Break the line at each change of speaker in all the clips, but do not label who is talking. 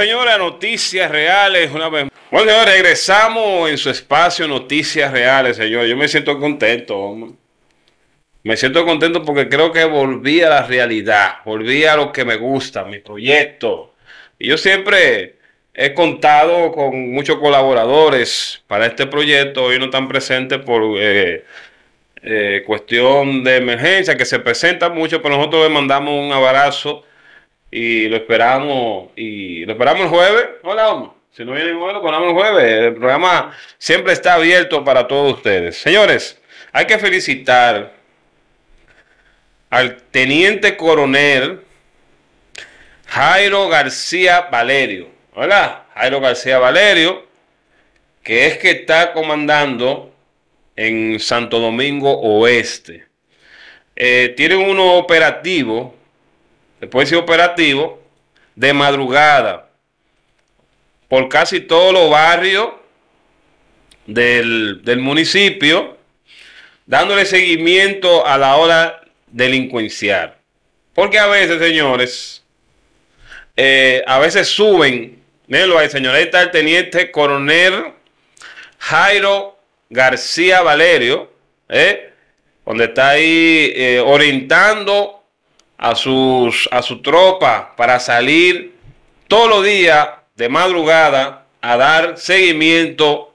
señores, noticias reales, una vez Bueno, señores, regresamos en su espacio Noticias Reales, señor. Yo me siento contento, Me siento contento porque creo que volví a la realidad, volví a lo que me gusta, mi proyecto. Y yo siempre he contado con muchos colaboradores para este proyecto. Hoy no están presentes por eh, eh, cuestión de emergencia que se presenta mucho, pero nosotros les mandamos un abrazo y lo esperamos y lo esperamos el jueves. Hola, vamos. Si no viene el jueves, lo el jueves. El programa siempre está abierto para todos ustedes. Señores, hay que felicitar al teniente coronel Jairo García Valerio. Hola, Jairo García Valerio, que es que está comandando en Santo Domingo Oeste. Eh, tiene tienen uno operativo después de operativo, de madrugada, por casi todos los barrios del, municipio, dándole seguimiento a la hora delincuenciar. Porque a veces, señores, eh, a veces suben, mirenlo ahí, señorita, el teniente coronel Jairo García Valerio, ¿eh? donde está ahí eh, orientando a, sus, a su tropa para salir todos los días de madrugada a dar seguimiento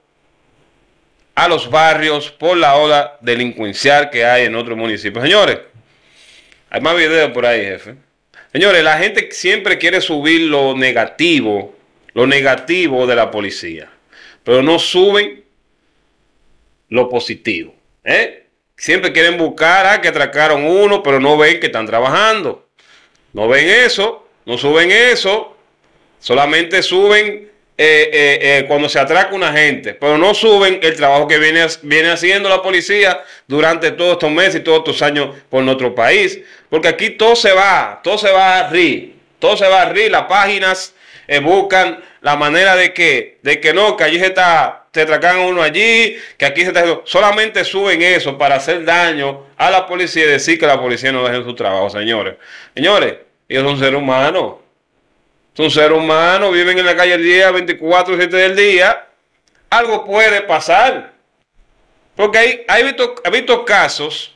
a los barrios por la ola delincuencial que hay en otros municipios. Señores, hay más videos por ahí, jefe. Señores, la gente siempre quiere subir lo negativo, lo negativo de la policía, pero no suben lo positivo. ¿eh? Siempre quieren buscar a que atracaron uno, pero no ven que están trabajando. No ven eso, no suben eso. Solamente suben eh, eh, eh, cuando se atraca una gente, pero no suben el trabajo que viene, viene haciendo la policía durante todos estos meses y todos estos años por nuestro país. Porque aquí todo se va, todo se va a rir, todo se va a rir. Las páginas buscan la manera de que, de que no, que allí se está te a uno allí, que aquí se está Solamente suben eso para hacer daño a la policía y decir que la policía no deje su trabajo, señores. Señores, ellos son seres humanos. Son seres humanos, viven en la calle el día 24 y 7 del día. Algo puede pasar. Porque hay, visto, he visto casos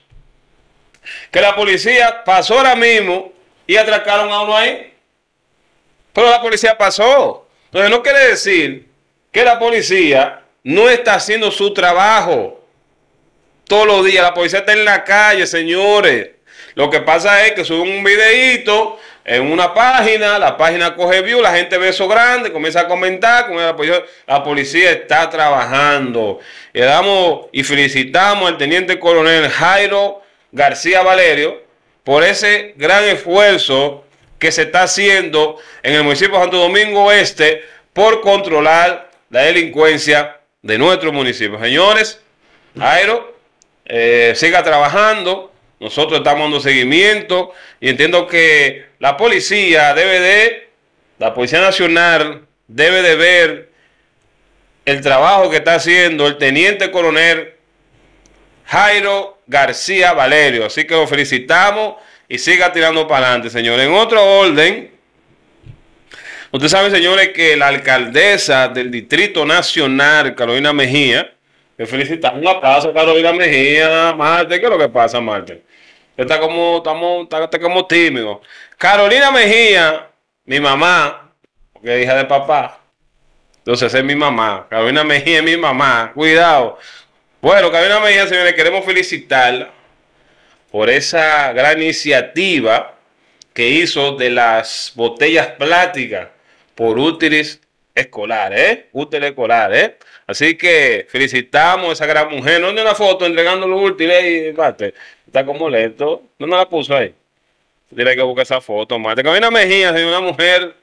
que la policía pasó ahora mismo y atracaron a uno ahí. Pero la policía pasó. Entonces no quiere decir que la policía no está haciendo su trabajo. Todos los días la policía está en la calle, señores. Lo que pasa es que sube un videito. en una página, la página coge view, la gente ve eso grande, comienza a comentar, la, policía, está trabajando. Le damos y felicitamos al teniente coronel Jairo García Valerio por ese gran esfuerzo que se está haciendo en el municipio de Santo Domingo Oeste. por controlar la delincuencia de nuestro municipio. Señores, Jairo eh, siga trabajando. Nosotros estamos dando seguimiento y entiendo que la policía debe de, la Policía Nacional debe de ver el trabajo que está haciendo el teniente coronel Jairo García Valerio. Así que lo felicitamos y siga tirando para adelante, señor. En otro orden, Usted sabe, señores, que la alcaldesa del Distrito Nacional, Carolina Mejía, le felicitamos. Un aplauso, Carolina Mejía. Marte, ¿qué es lo que pasa, Marte? Está como, estamos, está, como tímido. Carolina Mejía, mi mamá, porque es hija de papá. Entonces es mi mamá. Carolina Mejía es mi mamá. Cuidado. Bueno, Carolina Mejía, señores, queremos felicitarla por esa gran iniciativa que hizo de las botellas plásticas por útiles escolares, ¿eh? Útiles escolares, ¿eh? Así que felicitamos a esa gran mujer. ¿Dónde la una foto entregando los útiles y está como lento. No la puso ahí. Tiene que buscar esa foto, mate. Camina Mejía, una mujer,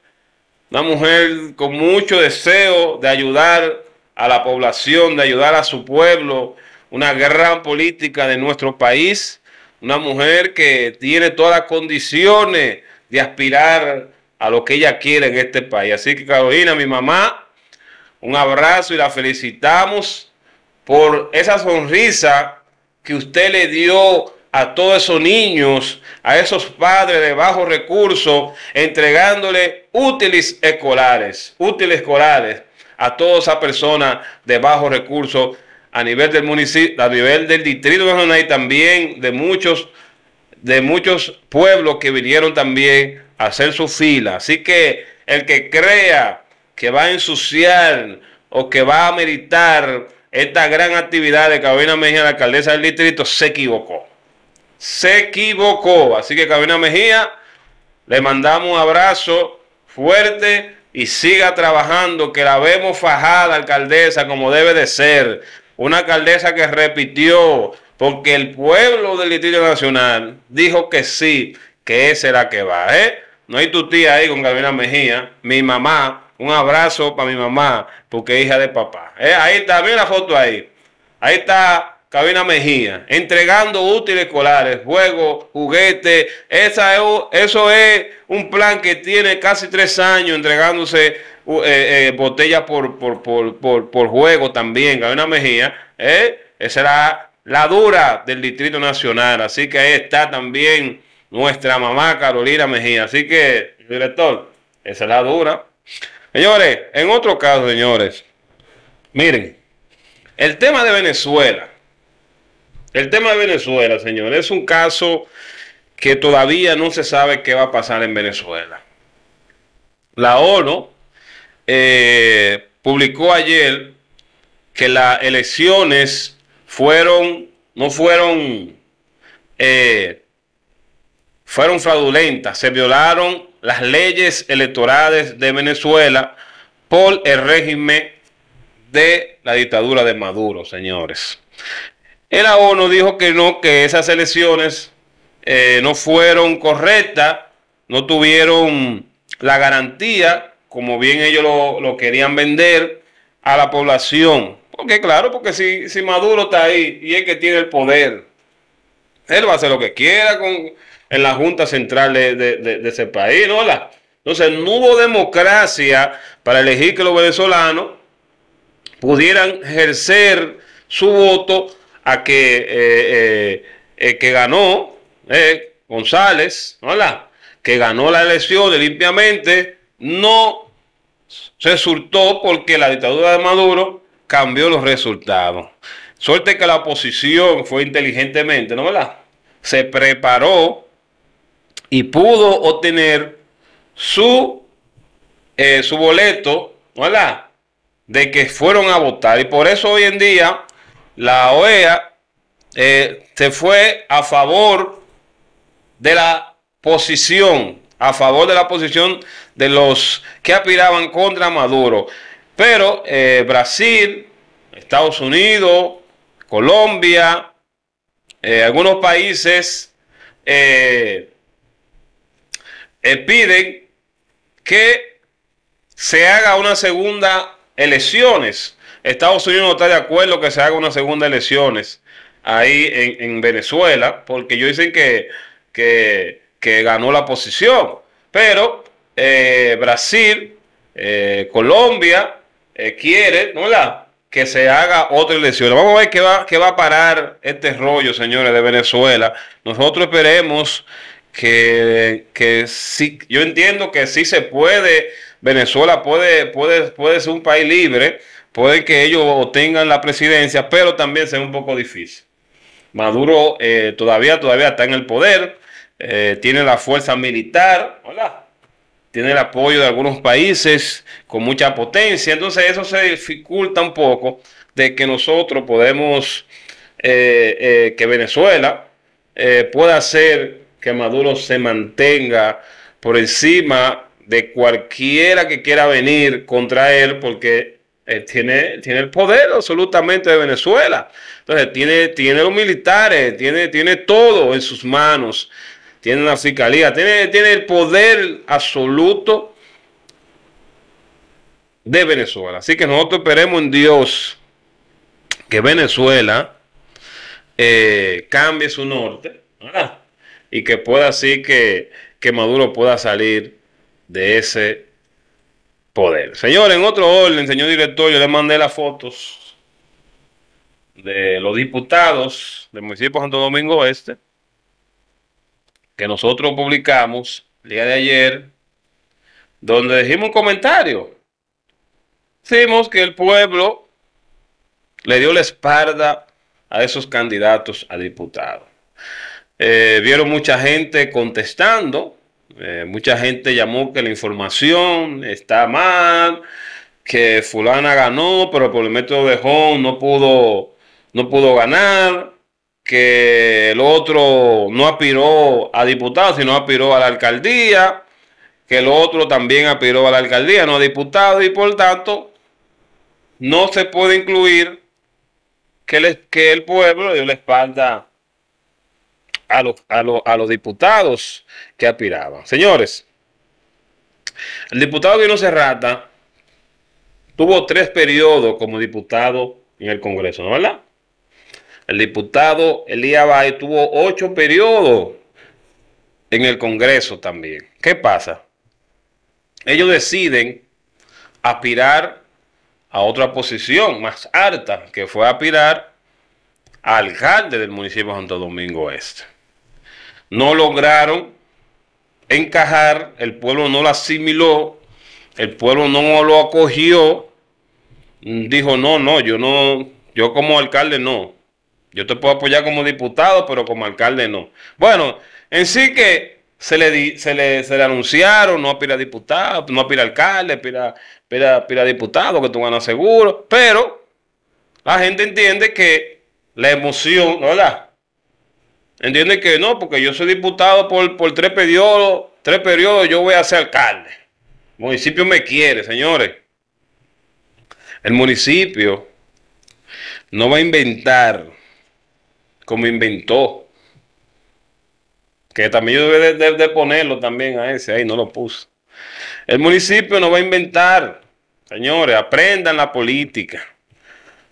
una mujer con mucho deseo de ayudar a la población, de ayudar a su pueblo, una gran política de nuestro país, una mujer que tiene todas las condiciones de aspirar a lo que ella quiere en este país. Así que Carolina, mi mamá, un abrazo y la felicitamos por esa sonrisa que usted le dio a todos esos niños, a esos padres de bajos recursos, entregándole útiles escolares, útiles escolares a todas esas personas de bajos recursos a nivel del municipio, a nivel del distrito de y también de muchos, de muchos pueblos que vinieron también hacer su fila. Así que el que crea que va a ensuciar o que va a meritar... esta gran actividad de Cabina Mejía, la alcaldesa del distrito, se equivocó. Se equivocó. Así que Cabina Mejía, le mandamos un abrazo fuerte y siga trabajando, que la vemos fajada, alcaldesa, como debe de ser. Una alcaldesa que repitió, porque el pueblo del Distrito Nacional dijo que sí, que esa la que va, ¿eh? No hay tu tía ahí con Carolina Mejía. Mi mamá. Un abrazo para mi mamá, porque es hija de papá. Eh, ahí está, mira la foto ahí. Ahí está Cabina Mejía, entregando útiles escolares, juegos, juguetes. Esa eso es un plan que tiene casi tres años entregándose eh, eh, botellas por, por, por, juego también. Cabina Mejía, esa era la dura del Distrito Nacional. Así que ahí está también nuestra mamá Carolina Mejía. Así que, director, esa es la dura. Señores, en otro caso, señores, miren, el tema de Venezuela, el tema de Venezuela, señores, es un caso que todavía no se sabe qué va a pasar en Venezuela. La ONU eh, publicó ayer que las elecciones fueron, no fueron eh, fueron fraudulentas, se violaron las leyes electorales de Venezuela por el régimen de la dictadura de Maduro, señores. El ONU dijo que no, que esas elecciones eh, no fueron correctas, no tuvieron la garantía, como bien ellos lo, querían vender a la población. Porque claro, porque si, si Maduro está ahí y es que tiene el poder, él va a hacer lo que quiera con, en la Junta Central de, ese país, ¿no? La, entonces no hubo democracia para elegir que los venezolanos pudieran ejercer su voto a que, eh, eh, eh, que ganó González, ¿no? que ganó la elección limpiamente, no resultó porque la dictadura de Maduro cambió los resultados. Suerte que la oposición fue inteligentemente, ¿no verdad? Se preparó y pudo obtener su, eh, su boleto, ¿verdad? De que fueron a votar. Y por eso hoy en día la OEA eh, se fue a favor de la posición, a favor de la posición de los que aspiraban contra Maduro. Pero eh, Brasil, Estados Unidos, Colombia, algunos países eh, piden que se haga una segunda elecciones. Estados Unidos no está de acuerdo que se haga una segunda elecciones ahí en, Venezuela, porque ellos dicen que, que, ganó la posición. Pero eh, Brasil, eh, Colombia, quiere, ¿no la que se haga otra elección. Vamos a ver qué va, qué va a parar este rollo, señores, de Venezuela. Nosotros esperemos que, que sí, yo entiendo que sí se puede, Venezuela puede, puede, ser un país libre, puede que ellos obtengan la presidencia, pero también sea un poco difícil. Maduro eh, todavía, todavía está en el poder, eh, tiene la fuerza militar, tiene el apoyo de algunos países con mucha potencia, entonces eso se dificulta un poco de que nosotros podemos, eh, que Venezuela pueda ser que Maduro se mantenga por encima de cualquiera que quiera venir contra él, porque eh, tiene, tiene el poder absolutamente de Venezuela. Entonces, tiene, tiene los militares, tiene, tiene todo en sus manos, tiene la fiscalía, tiene, tiene el poder absoluto de Venezuela. Así que nosotros esperemos en Dios que Venezuela eh, cambie su norte y que pueda así que, Maduro pueda salir de ese poder. Señor, en otro orden, señor director, yo le mandé las fotos de los diputados del municipio Santo Domingo Este que nosotros publicamos el día de ayer, donde dijimos un comentario. Decimos que el pueblo le dio la espalda a esos candidatos a diputados. Eh, vieron mucha gente contestando, eh, mucha gente llamó que la información está mal, que fulana ganó, pero por el método de Home no pudo, no pudo ganar, que el otro no aspiró a diputado, sino aspiró a la alcaldía, que el otro también aspiró a la alcaldía, no a diputado, y por tanto no se puede incluir que, que el pueblo dio la espalda a, los diputados que aspiraban. Señores, el diputado Vino Serrata tuvo tres periodos como diputado en el Congreso, ¿no verdad? El diputado Elías Valle tuvo ocho periodos en el Congreso también. ¿Qué pasa? Ellos deciden aspirar a otra posición más alta, que fue aspirar al alcalde del municipio de Santo Domingo Este no lograron encajar, el pueblo no lo asimiló, el pueblo no lo acogió, dijo, no, no, yo no, yo como alcalde no, yo te puedo apoyar como diputado, pero como alcalde no. Bueno, en sí que se le, se anunciaron, no aspira a diputado, no aspira alcalde, aspira, diputado, que tú ganas seguro, pero la gente entiende que la emoción, ¿verdad? Entiende que no, porque yo soy diputado por, tres periodos, tres periodos yo voy a ser alcalde. El municipio me quiere, señores. El municipio no va a inventar como inventó. Que también yo debe de, ponerlo también a ese, ahí no lo puse. El municipio no va a inventar. Señores, aprendan la política.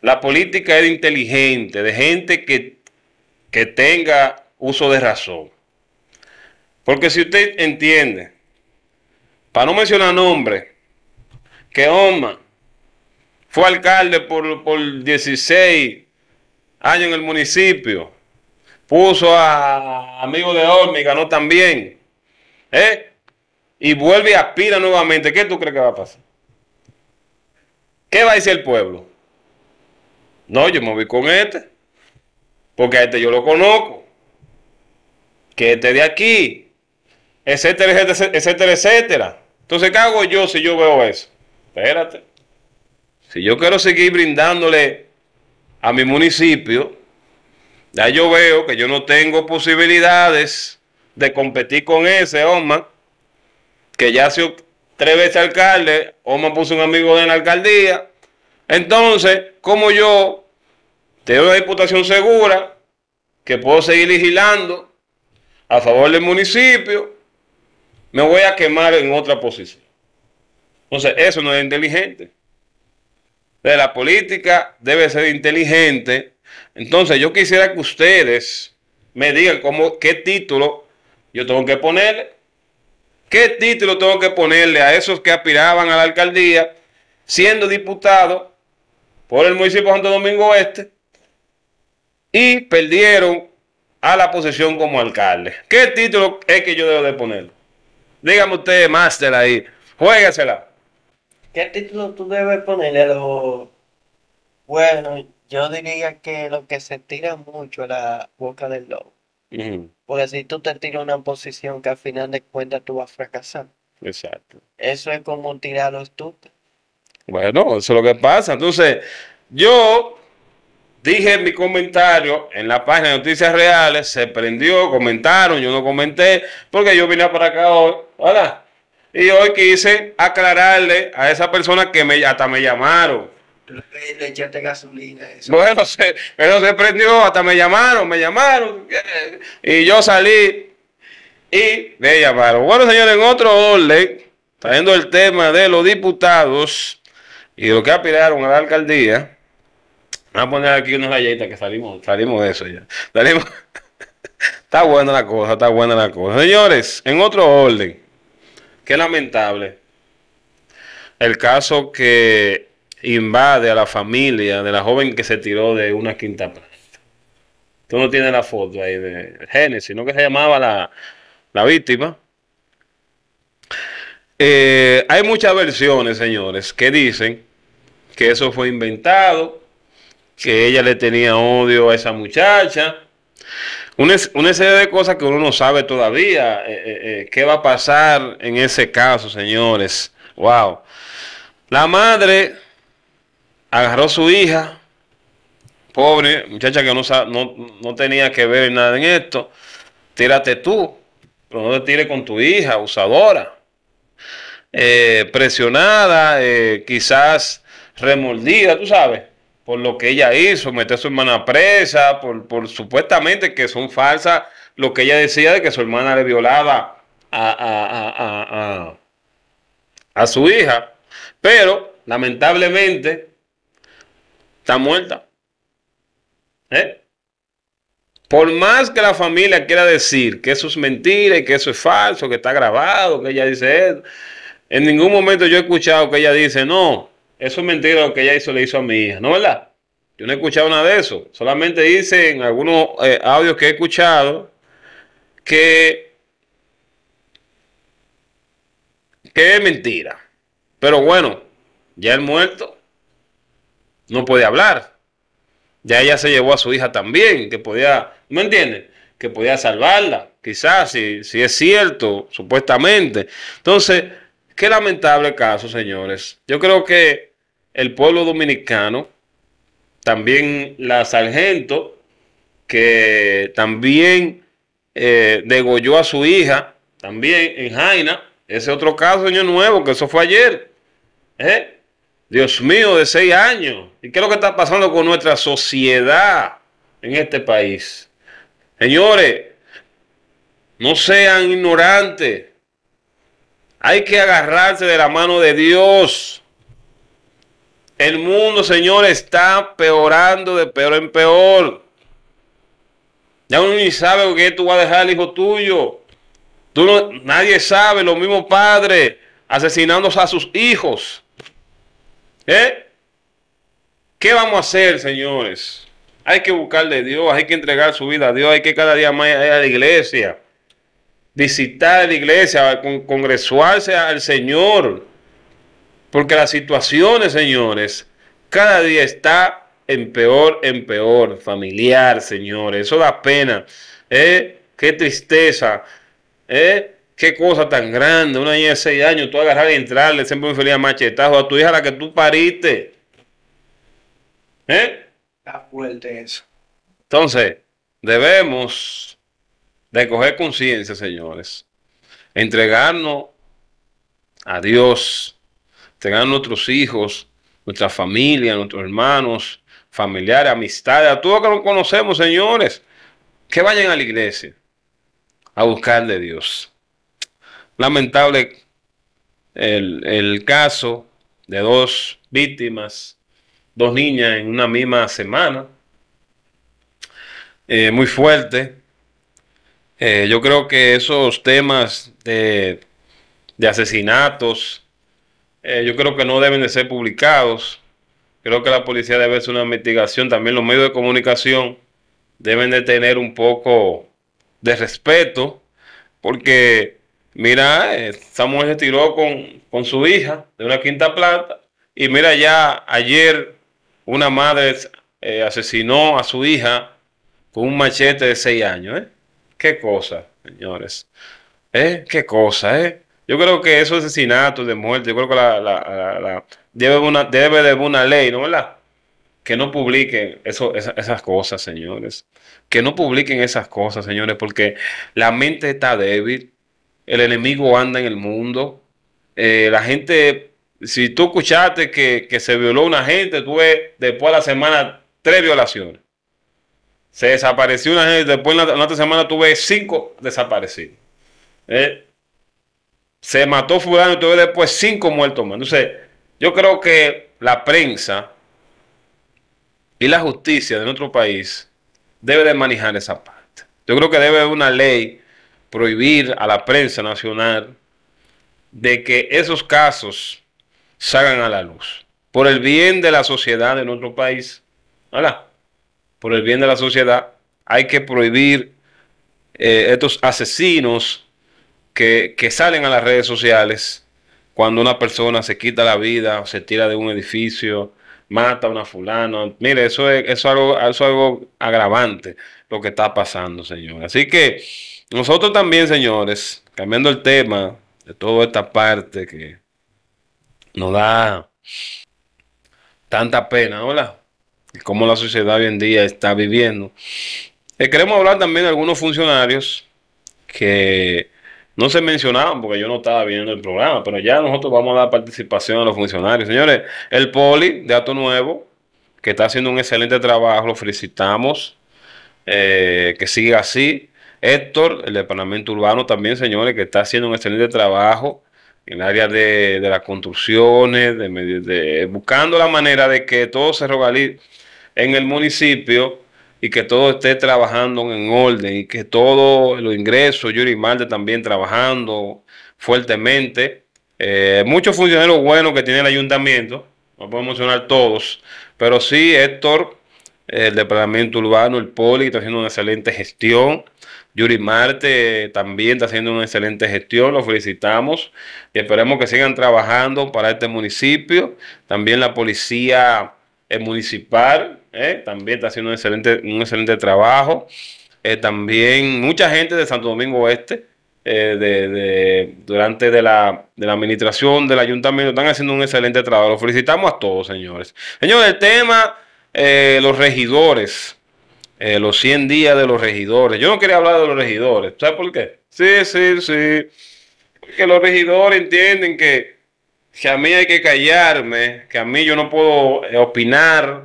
La política es inteligente, de gente que que tenga uso de razón. Porque si usted entiende, para no mencionar nombres, que Oma fue alcalde por, por 16 años en el municipio, puso a amigo de y ganó también, ¿eh? y vuelve a aspira nuevamente, ¿qué tú crees que va a pasar? ¿Qué va a decir el pueblo? No, yo me voy con este. Porque a este yo lo conozco. Que este de aquí. Etcétera, etcétera, etcétera, Entonces, ¿qué hago yo si yo veo eso? Espérate. Si yo quiero seguir brindándole a mi municipio, ya yo veo que yo no tengo posibilidades de competir con ese Omar. que ya se tres veces alcalde, Oma puso un amigo de la alcaldía. Entonces, como yo tengo una diputación segura que puedo seguir vigilando a favor del municipio. Me voy a quemar en otra posición. Entonces, eso no es inteligente. De la política debe ser inteligente. Entonces, yo quisiera que ustedes me digan cómo, qué título yo tengo que ponerle. ¿Qué título tengo que ponerle a esos que aspiraban a la alcaldía siendo diputado por el municipio Santo Domingo Este y perdieron a la posición como alcalde. ¿Qué título es que yo debo de poner? Dígame usted, máster ahí. Juégasela. ¿Qué título tú debes ponerle Bueno, yo diría que lo que se tira mucho es la boca del lobo. Porque si tú te tiras una posición que al final de cuentas tú vas a fracasar. Exacto. Eso es como tirar los tupes. Bueno, eso es lo que pasa. Entonces, yo Dije en mi comentario en la página de Noticias Reales, se prendió, comentaron, yo no comenté, porque yo vine para acá hoy. Y hoy quise aclararle a esa persona que me, hasta me llamaron. Bueno, pero se prendió, hasta me llamaron, me llamaron. Eh, y yo salí y me llamaron. Bueno, señores, en otro orden, trayendo el tema de los diputados y lo que aspiraron a la alcaldía. Vamos a poner aquí unas galletitas que salimos, salimos de eso ya. está buena la cosa, está buena la cosa. Señores, en otro orden, qué lamentable. El caso que invade a la familia de la joven que se tiró de una quinta planta. Tú no tienes la foto ahí de Génesis, sino que se llamaba la, víctima. Eh, hay muchas versiones, señores, que dicen que eso fue inventado que ella le tenía odio a esa muchacha. Una, una serie de cosas que uno no sabe todavía. Eh, eh, eh, ¿Qué va a pasar en ese caso, señores? ¡Wow! La madre agarró a su hija, pobre muchacha que no, no, no tenía que ver nada en esto. Tírate tú, pero no te tires con tu hija, usadora presionada, quizás remordida, tú sabes por lo que ella hizo, meter a su hermana presa, por, supuestamente que son falsas lo que ella decía de que su hermana le violaba a, su hija. Pero, lamentablemente, está muerta. ¿Eh? Por más que la familia quiera decir que eso es mentira y que eso es falso, que está grabado, que ella dice eso, en ningún momento yo he escuchado que ella dice, no, eso es mentira lo que ella hizo, le hizo a mi hija, ¿no verdad? Yo no he escuchado nada de eso. Solamente dice en algunos eh, audios que he escuchado que, que es mentira. Pero bueno, ya el muerto no puede hablar. Ya ella se llevó a su hija también, que podía, ¿me entiendes? Que podía salvarla, quizás, si, si es cierto, supuestamente. Entonces, Qué lamentable caso, señores. Yo creo que el pueblo dominicano, también la sargento, que también eh, degolló a su hija, también en Jaina, ese otro caso, señor nuevo, que eso fue ayer. ¿eh? Dios mío, de seis años. ¿Y qué es lo que está pasando con nuestra sociedad en este país? Señores, no sean ignorantes. Hay que agarrarse de la mano de Dios. El mundo, Señor, está peorando de peor en peor. Ya uno ni sabe qué tú vas a dejar al hijo tuyo. Tú no, nadie sabe, los mismos padres asesinándose a sus hijos. ¿Eh? ¿Qué vamos a hacer, señores? Hay que buscarle a Dios, hay que entregar su vida a Dios, hay que cada día más ir a la iglesia visitar la iglesia, congresuarse al Señor. Porque las situaciones, señores, cada día está en peor, en peor, familiar, señores. Eso da pena. ¿eh? Qué tristeza. ¿eh? Qué cosa tan grande. Una niña de seis años, tú agarrar y entrarle, siempre muy feliz a machetazo a tu hija, la que tú pariste. ¿Eh? Está fuerte eso. Entonces, debemos coger conciencia, señores. Entregarnos a Dios. Entregar a nuestros hijos, nuestra familia, nuestros hermanos, familiares, amistades, a todos que nos conocemos, señores. Que vayan a la iglesia a buscar de Dios. Lamentable el, caso de dos víctimas, dos niñas en una misma semana. Eh, muy fuerte. Eh, yo creo que esos temas de, asesinatos, eh, yo creo que no deben de ser publicados. Creo que la policía debe hacer una investigación. También los medios de comunicación deben de tener un poco de respeto, porque mira, eh, Samuel se tiró con, su hija de una quinta planta y mira ya ayer una madre asesinó a su hija con un machete de seis años. ¿eh? Qué cosa, señores. ¿Eh? Qué cosa, ¿eh? Yo creo que esos asesinatos de muerte, yo creo que la, debe, una, debe de una ley, ¿no verdad? Que no publiquen esas cosas, señores. Que no publiquen esas cosas, señores, porque la mente está débil, el enemigo anda en el mundo, eh, la gente, si tú escuchaste que, que se violó una gente, tú ves después de la semana tres violaciones. Se desapareció una gente, después en la, otra semana tuve cinco desaparecidos. Eh, se mató fulano y tuve después cinco muertos más. Entonces, yo creo que la prensa y la justicia de nuestro país debe de manejar esa parte. Yo creo que debe haber una ley prohibir a la prensa nacional de que esos casos salgan a la luz por el bien de la sociedad de nuestro país. ¿Hala? por el bien de la sociedad, hay que prohibir eh, estos asesinos que, salen a las redes sociales cuando una persona se quita la vida o se tira de un edificio, mata a una fulana. Mire, eso es, algo, eso algo agravante lo que está pasando, señor. Así que nosotros también, señores, cambiando el tema de toda esta parte que nos da tanta pena, hola cómo la sociedad hoy en día está viviendo. Eh, queremos hablar también de algunos funcionarios que no se mencionaban porque yo no estaba viendo el programa, pero ya nosotros vamos a dar participación a los funcionarios. Señores, el Poli de Ato Nuevo, que está haciendo un excelente trabajo, lo felicitamos, eh, que siga así. Héctor, el Departamento Urbano también, señores, que está haciendo un excelente trabajo en el área de, las construcciones, de, buscando la manera de que todo se, en el municipio y que todo esté trabajando en orden y que todos los ingresos, Yuri Marte también trabajando fuertemente. Eh, muchos funcionarios buenos que tiene el ayuntamiento, no podemos mencionar todos, pero sí Héctor, el departamento urbano, el POLI, está haciendo una excelente gestión. Yuri Marte también está haciendo una excelente gestión, lo felicitamos y esperemos que sigan trabajando para este municipio. También la policía municipal ¿eh? también está haciendo un excelente, un excelente trabajo. Eh, también mucha gente de Santo Domingo Oeste, eh, de, durante de la, la administración del ayuntamiento, están haciendo un excelente trabajo. Los felicitamos a todos, señores. Señores, el tema, los regidores, los 100 días de los regidores. Yo no quería hablar de los regidores, ¿sabes por qué? Sí, sí, sí. Porque los regidores entienden que que a mí hay que callarme, que a mí yo no puedo eh, opinar.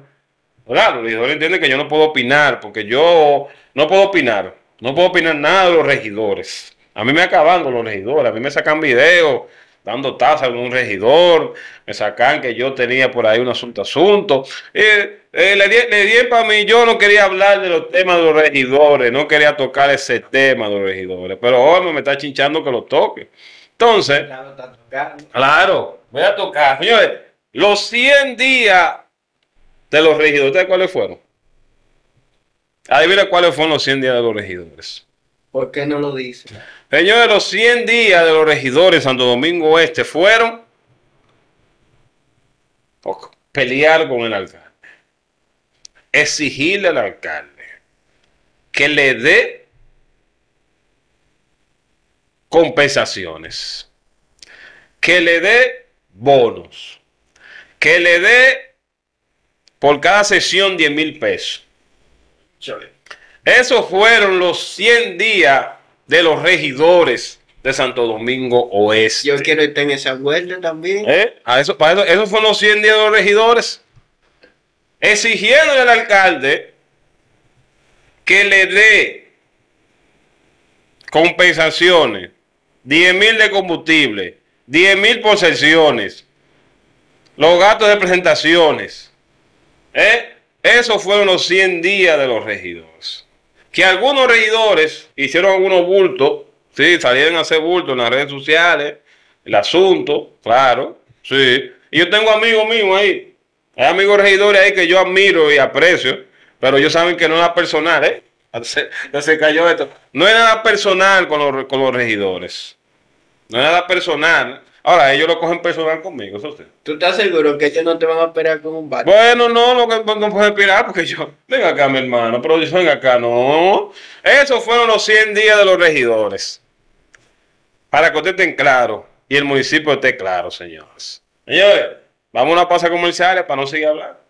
Claro, los regidores entienden que yo no puedo opinar, porque yo no puedo opinar, no puedo opinar nada de los regidores. A mí me acaban los regidores, a mí me sacan videos dando taza a un regidor, me sacan que yo tenía por ahí un asunto asunto. Eh, eh, le, di, le para mí, yo no quería hablar de los temas de los regidores, no quería tocar ese tema de los regidores, pero hoy me está chinchando que lo toque. Entonces, claro, voy a tocar. Señores, los 100 días de los regidores, cuáles fueron? Adivina cuáles fueron los 100 días de los regidores. ¿Por qué no lo dice? Señores, los 100 días de los regidores Santo Domingo Este fueron pelear con el alcalde, exigirle al alcalde que le dé compensaciones, que le dé bonos, que le dé por cada sesión 10 mil pesos. Eso fueron los 100 días de los regidores de Santo Domingo Oeste. Yo quiero estar en esa huelga también. ¿Eh? A eso, para eso, fueron los 100 días de los regidores. Exigieron al alcalde que le dé compensaciones 10 mil de combustible, 10 mil posesiones, los gastos de presentaciones. ¿eh? Eso fueron los 100 días de los regidores. Que algunos regidores hicieron algunos bultos, sí, salieron a hacer bultos en las redes sociales, el asunto, claro, sí. Y yo tengo amigos míos ahí, hay amigos regidores ahí que yo admiro y aprecio, pero ellos saben que no es personal, ¿eh? se, se cayó esto. No es nada personal con los, con los regidores. No es nada personal. Ahora, ellos lo cogen personal conmigo, ¿Tú estás seguro que ellos no te van a esperar con un barco? Bueno, no, no, que esperar porque yo. Venga acá, mi hermano, pero yo acá, no. Esos fueron los 100 días de los regidores. Para que ustedes estén claros y el municipio esté claro, señores. Señores, vamos a una pausa comercial para no seguir hablando.